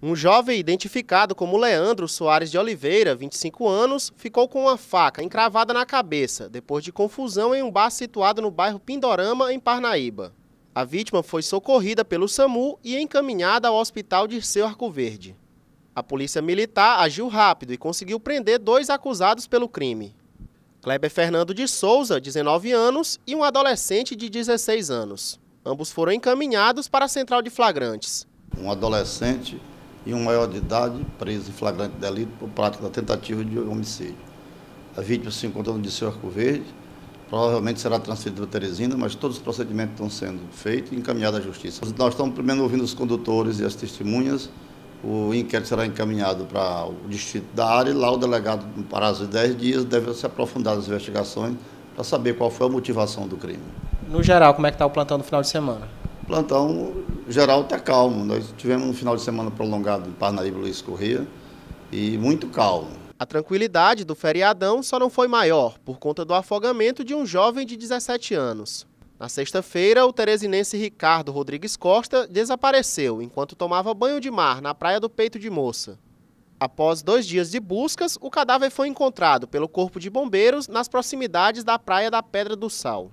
Um jovem identificado como Leandro Soares de Oliveira, 25 anos, ficou com uma faca encravada na cabeça depois de confusão em um bar situado no bairro Pindorama, em Parnaíba. A vítima foi socorrida pelo SAMU e encaminhada ao Hospital de Arco Arcoverde. A polícia militar agiu rápido e conseguiu prender dois acusados pelo crime. Kleber Fernando de Souza, 19 anos, e um adolescente de 16 anos. Ambos foram encaminhados para a central de flagrantes. Um adolescente e um maior de idade preso em flagrante delito por prática da tentativa de homicídio. A vítima se encontra no Disseu Arco Verde, provavelmente será transferida para Teresina, mas todos os procedimentos estão sendo feitos e encaminhados à Justiça. Nós estamos primeiro ouvindo os condutores e as testemunhas, o inquérito será encaminhado para o distrito da área e lá o delegado, no prazo de 10 dias, deve se aprofundar nas investigações para saber qual foi a motivação do crime. No geral, como é que está o plantão no final de semana? O plantão geral está calmo. Nós tivemos um final de semana prolongado em Parnaíba Luiz Corrêa e muito calmo. A tranquilidade do feriadão só não foi maior por conta do afogamento de um jovem de 17 anos. Na sexta-feira, o teresinense Ricardo Rodrigues Costa desapareceu enquanto tomava banho de mar na praia do Peito de Moça. Após dois dias de buscas, o cadáver foi encontrado pelo Corpo de Bombeiros nas proximidades da Praia da Pedra do Sal.